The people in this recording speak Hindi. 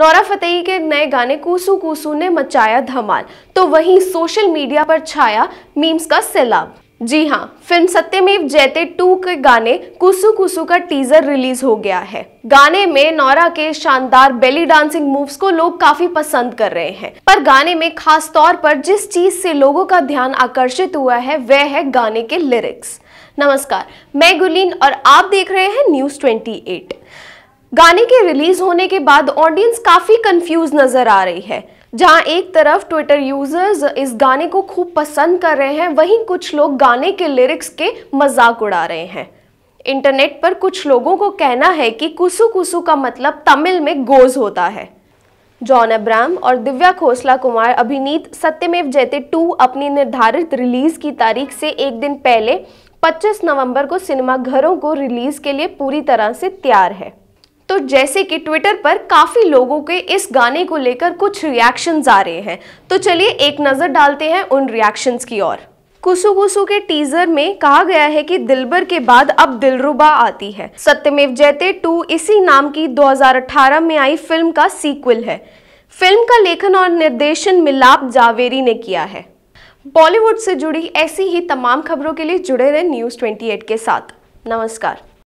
नौरा फतेही के नए गाने कूसू कूसू ने मचाया धमाल तो वहीं सोशल मीडिया पर छाया मीम्स का सैलाब जी हाँ फिल्म सत्यमेव जयते टू के गाने कुसु कुसु का टीजर रिलीज हो गया है गाने में नौरा के शानदार बेली डांसिंग मूव्स को लोग काफी पसंद कर रहे हैं पर गाने में खास तौर पर जिस चीज से लोगों का ध्यान आकर्षित हुआ है वह है गाने के लिरिक्स नमस्कार मैं गुलीन और आप देख रहे हैं न्यूज ट्वेंटी गाने के रिलीज होने के बाद ऑडियंस काफ़ी कंफ्यूज नज़र आ रही है जहां एक तरफ ट्विटर यूजर्स इस गाने को खूब पसंद कर रहे हैं वहीं कुछ लोग गाने के लिरिक्स के मजाक उड़ा रहे हैं इंटरनेट पर कुछ लोगों को कहना है कि कुसु कुसु का मतलब तमिल में गोज होता है जॉन अब्राम और दिव्या खोसला कुमार अभिनीत सत्यमेव जयते टू अपनी निर्धारित रिलीज की तारीख से एक दिन पहले 25 नवंबर को सिनेमाघरों को रिलीज के लिए पूरी तरह से तैयार है तो जैसे कि ट्विटर पर काफ़ी लोगों के इस गाने को लेकर कुछ रिएक्शंस आ रहे हैं तो चलिए एक नज़र डालते हैं उन रिएक्शंस की ओर कुसु कुसु के टीजर में कहा गया है कि दिलबर के बाद अब दिलरुबा आती है सत्यमेव जयते टू इसी नाम की 2018 में आई फिल्म का सीक्वल है फिल्म का लेखन और निर्देशन मिलाप जावेरी ने किया है बॉलीवुड से जुड़ी ऐसी ही तमाम खबरों के लिए जुड़े रहे न्यूज़ 28 के साथ नमस्कार